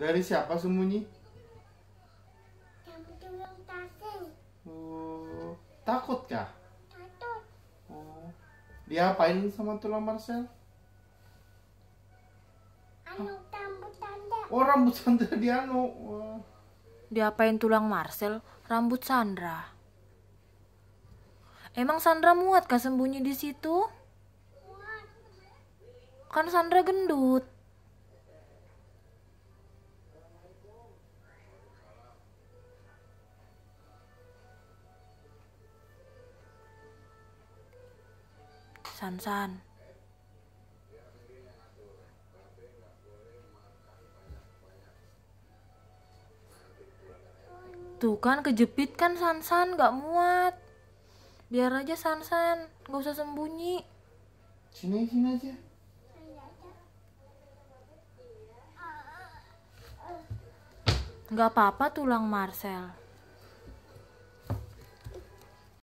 Dari siapa sembunyi? Dari tuyul tasik. Oh, takut kah? Oh, takut. Dia apain sama tulang Marcel? Anu rambut Sandra. Oh, rambut Sandra dia anu. Oh. Diapain tulang Marcel? Rambut Sandra. Emang Sandra muat kah sembunyi di situ? Muat. Kan Sandra gendut. San. Tuh kan kejepit kan Sansan gak muat. Biar aja Sansan, gak usah sembunyi. Sini sini aja. Gak apa-apa tulang Marcel.